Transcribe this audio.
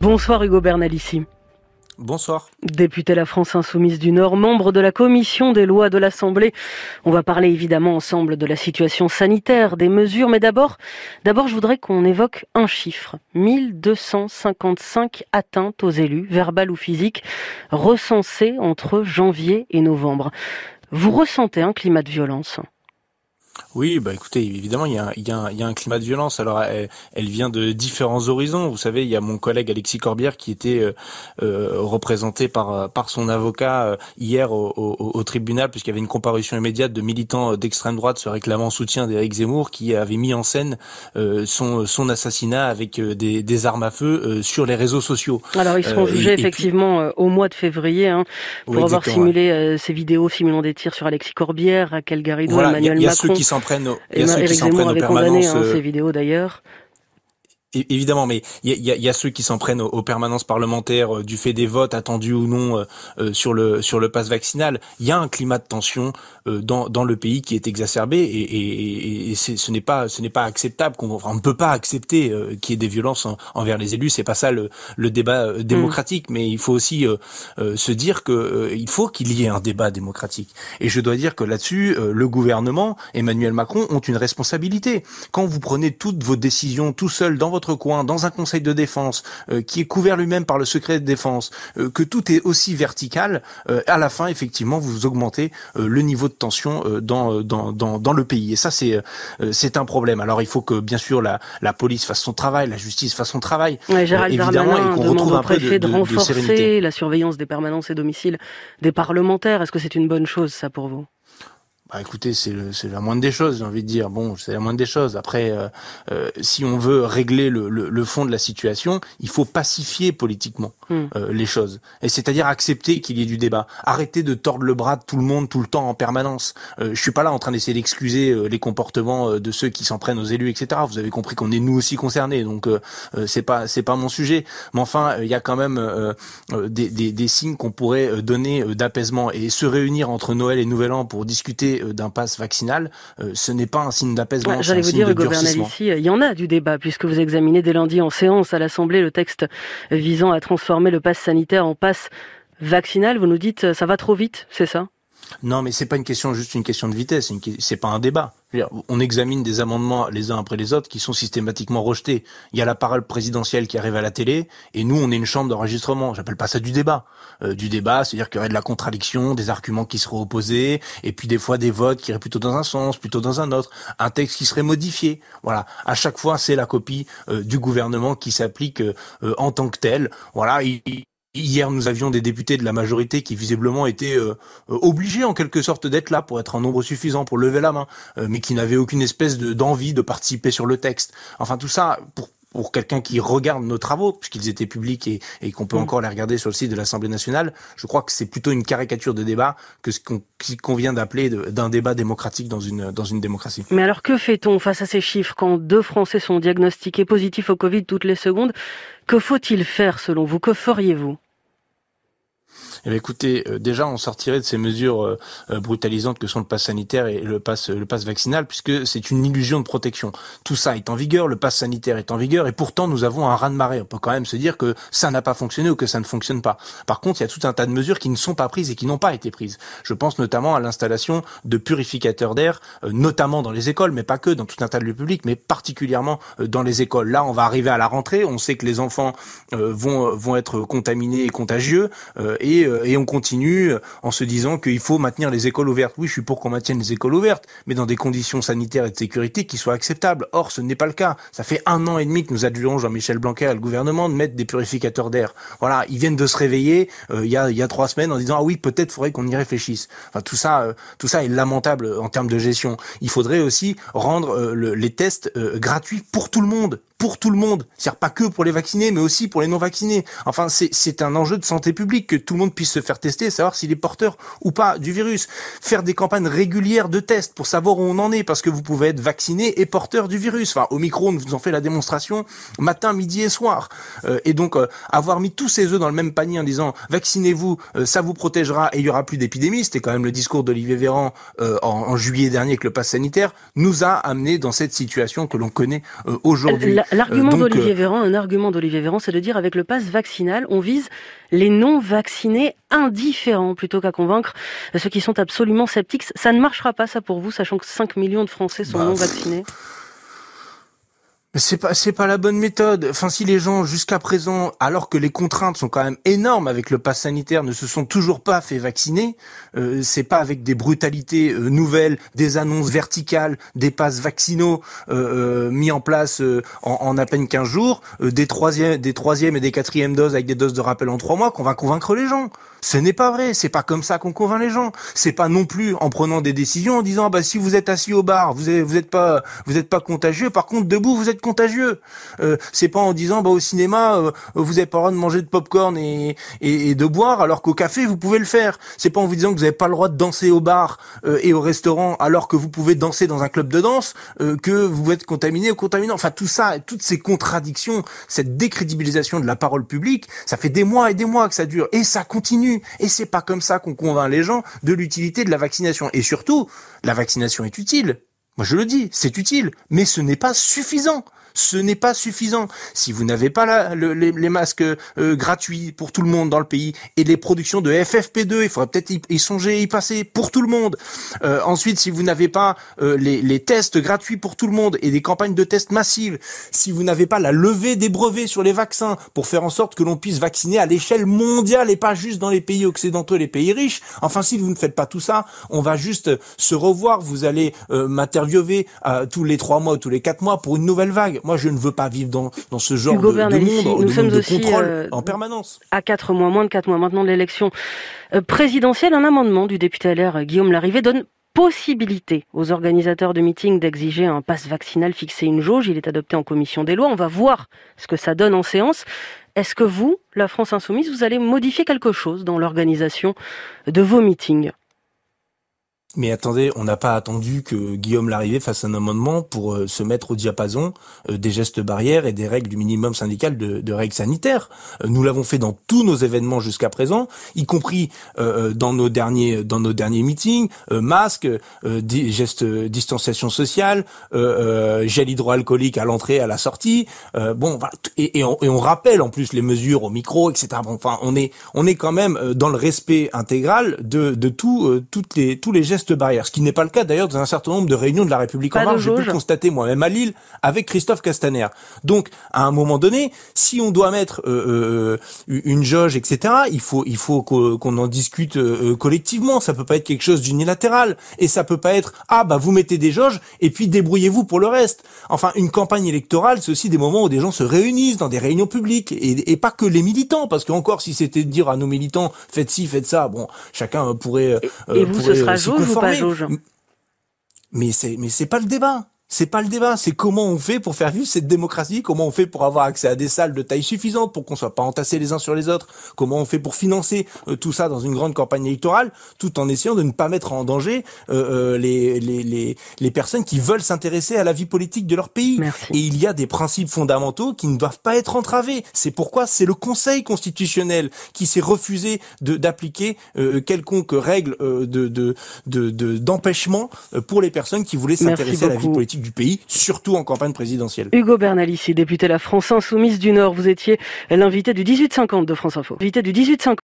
Bonsoir Hugo Bernal ici. Bonsoir. Député La France Insoumise du Nord, membre de la commission des lois de l'Assemblée. On va parler évidemment ensemble de la situation sanitaire, des mesures, mais d'abord, d'abord je voudrais qu'on évoque un chiffre. 1255 atteintes aux élus, verbales ou physiques, recensées entre janvier et novembre. Vous ressentez un climat de violence oui, bah écoutez, évidemment, il y, a, un, climat de violence. Alors, elle, vient de différents horizons. Vous savez, il y a mon collègue Alexis Corbière qui était euh, euh, représenté par euh, par son avocat hier au, tribunal, puisqu'il y avait une comparution immédiate de militants d'extrême droite se réclamant soutien d'Éric Zemmour, qui avait mis en scène son son assassinat avec des, armes à feu sur les réseaux sociaux. Alors, ils seront jugés effectivement au mois de février hein, pour avoir simulé ces vidéos simulant des tirs sur Alexis Corbière, Raquel Garrido, Emmanuel Macron s'en il y a ceux qui s'en prennent aux permanences. Hein, euh, ces vidéos d'ailleurs. Évidemment, mais il y a, y a, ceux qui s'en prennent aux, permanences parlementaires euh, du fait des votes attendus ou non euh, euh, sur le sur le pass vaccinal. Il y a un climat de tension dans, dans le pays qui est exacerbé et, et, et ce n'est pas ce n'est pas acceptable. Qu'on, on ne peut pas accepter qu'il y ait des violences envers les élus. C'est pas ça le, le débat mm. démocratique, mais il faut aussi se dire que il faut qu'il y ait un débat démocratique. Et je dois dire que là-dessus, le gouvernement, Emmanuel Macron, ont une responsabilité. Quand vous prenez toutes vos décisions tout seul dans votre coin, dans un conseil de défense, euh, qui est couvert lui-même par le secret de défense, euh, que tout est aussi vertical, euh, à la fin, effectivement, vous augmentez le niveau de tension dans, dans, dans, le pays. Et ça, c'est c'est un problème. Alors, il faut que, bien sûr, la, la police fasse son travail, la justice fasse son travail, ouais, évidemment, et qu'on retrouve un peu de, de, renforcer de la surveillance des permanences et domiciles des parlementaires. Est-ce que c'est une bonne chose, ça, pour vous bah écoutez, c'est la moindre des choses, j'ai envie de dire. Bon, c'est la moindre des choses. Après, euh, euh si on veut régler le, le, le, fond de la situation, il faut pacifier politiquement hmm. euh, les choses. Et c'est-à-dire accepter qu'il y ait du débat. Arrêter de tordre le bras de tout le monde tout le temps en permanence. Euh, je suis pas là en train d'essayer d'excuser les comportements de ceux qui s'en prennent aux élus, etc. Vous avez compris qu'on est nous aussi concernés, donc c'est pas c'est pas mon sujet. Mais enfin, il y a quand même des, des, des signes qu'on pourrait donner d'apaisement et se réunir entre Noël et Nouvel An pour discuter euh, d'impasse vaccinale, euh, ce n'est pas un signe d'apaisement. J'allais vous dire, Hugo ici, euh, il y en a du débat, puisque vous examinez dès lundi en séance à l'Assemblée le texte visant à transformer le pass sanitaire en passe vaccinal. Vous nous dites, ça va trop vite, c'est ça non, mais c'est pas une question, juste une question de vitesse. C'est pas un débat on examine des amendements les uns après les autres qui sont systématiquement rejetés. Il y a la parole présidentielle qui arrive à la télé, et nous, on est une chambre d'enregistrement. J'appelle pas ça du débat. Euh, du débat, c'est-à-dire qu'il y aurait de la contradiction, des arguments qui seraient opposés, et puis des fois des votes qui iraient plutôt dans un sens, plutôt dans un autre, un texte qui serait modifié. Voilà. À chaque fois, c'est la copie euh, du gouvernement qui s'applique euh, en tant que tel. Voilà. Hier, nous avions des députés de la majorité qui visiblement étaient euh, obligés en quelque sorte d'être là pour être un nombre suffisant pour lever la main, euh, mais qui n'avaient aucune espèce d'envie de participer sur le texte. Enfin, tout ça pour pour quelqu'un qui regarde nos travaux, puisqu'ils étaient publics et, qu'on peut mm. encore les regarder sur le site de l'Assemblée nationale, je crois que c'est plutôt une caricature de débat que ce qu'on vient convient d'appeler d'un débat démocratique dans une, dans une démocratie. Mais alors que fait-on face à ces chiffres quand deux Français sont diagnostiqués positifs au Covid toutes les secondes Que faut-il faire selon vous Que feriez-vous eh écoutez, euh, déjà, on sortirait de ces mesures euh, euh, brutalisantes que sont le pass sanitaire et le pass, le vaccinal, puisque c'est une illusion de protection. Tout ça est en vigueur, le pass sanitaire est en vigueur, et pourtant, nous avons un raz-de-marée. On peut quand même se dire que ça n'a pas fonctionné ou que ça ne fonctionne pas. Par contre, il y a tout un tas de mesures qui ne sont pas prises et qui n'ont pas été prises. Je pense notamment à l'installation de purificateurs d'air, notamment dans les écoles, mais pas que, dans tout un tas de lieux publics, mais particulièrement dans les écoles. Là, on va arriver à la rentrée, on sait que les enfants vont, vont être contaminés et contagieux euh, et, on continue euh, en se disant qu'il faut maintenir les écoles ouvertes. Oui, je suis pour qu'on maintienne les écoles ouvertes, mais dans des conditions sanitaires et de sécurité qui soient acceptables. Or, ce n'est pas le cas. Ça fait un an et demi que nous adjurons Jean-Michel Blanquer à le gouvernement de mettre des purificateurs d'air. Voilà, ils viennent de se réveiller euh, il y, a, trois semaines en disant ah oui, peut-être faudrait qu'on y réfléchisse. Enfin, tout ça, tout ça est lamentable en termes de gestion. Il faudrait aussi rendre les tests gratuits pour tout le monde pour tout le monde. C'est-à-dire pas que pour les vaccinés, mais aussi pour les non-vaccinés. Enfin, c'est un enjeu de santé publique que tout le monde puisse se faire tester, savoir s'il est porteur ou pas du virus. Faire des campagnes régulières de tests pour savoir où on en est, parce que vous pouvez être vacciné et porteur du virus. Enfin, Omicron vous en fait la démonstration matin, midi et soir. Euh, et donc, euh, avoir mis tous ces œufs dans le même panier en disant vaccinez-vous, euh, ça vous protégera et il y aura plus d'épidémie », c'était quand même le discours d'Olivier Véran en, en, juillet dernier avec le pass sanitaire, nous a amené dans cette situation que l'on connaît aujourd'hui. L'argument euh, d'Olivier euh, Véran, un argument d'Olivier Véran, c'est de dire avec le passe vaccinal, on vise les non-vaccinés indifférents plutôt qu'à convaincre ceux qui sont absolument sceptiques. Ça ne marchera pas, ça pour vous, sachant que 5 millions de Français sont bah, non vaccinés c'est pas c'est pas la bonne méthode. Enfin, si les gens jusqu'à présent, alors que les contraintes sont quand même énormes avec le pass sanitaire, ne se sont toujours pas fait vacciner, euh, c'est pas avec des brutalités euh, nouvelles, des annonces verticales, des passes vaccinaux euh, euh, mis en place en, à peine 15 jours, des troisième des troisième et des quatrièmes doses avec des doses de rappel en trois mois qu'on va convaincre les gens. Ce n'est pas vrai. C'est pas comme ça qu'on convainc les gens. C'est pas non plus en prenant des décisions en disant ah bah si vous êtes assis au bar, vous êtes, vous êtes pas vous êtes pas contagieux. Par contre debout vous êtes contagieux. Euh, c'est pas en disant bah au cinéma euh, vous avez pas le droit de manger de popcorn et, et, et de boire alors qu'au café vous pouvez le faire. C'est pas en vous disant que vous avez pas le droit de danser au bar euh, et au restaurant alors que vous pouvez danser dans un club de danse euh, que vous êtes contaminé ou contaminant. Enfin tout ça, toutes ces contradictions, cette décrédibilisation de la parole publique, ça fait des mois et des mois que ça dure et ça continue et c'est pas comme ça qu'on convainc les gens de l'utilité de la vaccination et surtout la vaccination est utile moi je le dis, c'est utile, mais ce n'est pas suffisant ce n'est pas suffisant. Si vous n'avez pas là les, masques euh, gratuits pour tout le monde dans le pays et les productions de FFP2, il faudrait peut-être y, songer, y passer pour tout le monde. Euh, ensuite, si vous n'avez pas euh, les, tests gratuits pour tout le monde et des campagnes de tests massives, si vous n'avez pas la levée des brevets sur les vaccins pour faire en sorte que l'on puisse vacciner à l'échelle mondiale et pas juste dans les pays occidentaux et les pays riches, enfin si vous ne faites pas tout ça, on va juste se revoir, vous allez m'interviewer tous les trois mois, ou tous les quatre mois pour une nouvelle vague. Moi, je ne veux pas vivre dans, ce genre de, monde, nous de, sommes aussi contrôle euh, en permanence. À quatre mois, moins de quatre mois maintenant de l'élection euh, présidentielle, un amendement du député LR euh, Guillaume Larrivé donne possibilité aux organisateurs de meetings d'exiger un passe vaccinal fixé une jauge. Il est adopté en commission des lois. On va voir ce que ça donne en séance. Est-ce que vous, la France Insoumise, vous allez modifier quelque chose dans l'organisation de vos meetings mais attendez, on n'a pas attendu que Guillaume Larrivé fasse un amendement pour euh, se mettre au diapason euh, des gestes barrières et des règles du minimum syndical de, règles sanitaires. Euh, nous l'avons fait dans tous nos événements jusqu'à présent, y compris dans nos derniers dans nos derniers meetings, masques, gestes gestes distanciation sociale, gel hydroalcoolique à l'entrée, à la sortie. bon, et, on, et, rappelle en plus les mesures au micro, etc. enfin, on est on est quand même dans le respect intégral de de tout toutes les tous les gestes gestes barrières, ce qui n'est pas le cas d'ailleurs dans un certain nombre de réunions de la République en marche, j'ai pu constater moi-même à Lille avec Christophe Castaner. Donc à un moment donné, si on doit mettre euh, euh, euh, une jauge, etc., il faut il faut qu'on en discute collectivement. Ça peut pas être quelque chose d'unilatéral et ça peut pas être ah bah vous mettez des jauges et puis débrouillez-vous pour le reste. Enfin une campagne électorale, c'est aussi des moments où des gens se réunissent dans des réunions publiques et, pas que les militants, parce qu'encore si c'était de dire à nos militants faites ci faites ça, bon chacun pourrait et, et vous, pas mais c'est mais c'est pas le débat. C'est pas le débat, c'est comment on fait pour faire vivre cette démocratie, comment on fait pour avoir accès à des salles de taille suffisante pour qu'on soit pas entassés les uns sur les autres, comment on fait pour financer euh, tout ça dans une grande campagne électorale, tout en essayant de ne pas mettre en danger euh, euh, les, les, les, les, personnes qui veulent s'intéresser à la vie politique de leur pays. Et il y a des principes fondamentaux qui ne doivent pas être entravés. C'est pourquoi c'est le Conseil constitutionnel qui s'est refusé d'appliquer quelconque règle de d'empêchement de, pour les personnes qui voulaient s'intéresser à la vie politique du pays, surtout en campagne présidentielle. Hugo Bernalici, député de la France Insoumise du Nord, vous étiez l'invité du 1850 de France Info. du 1850.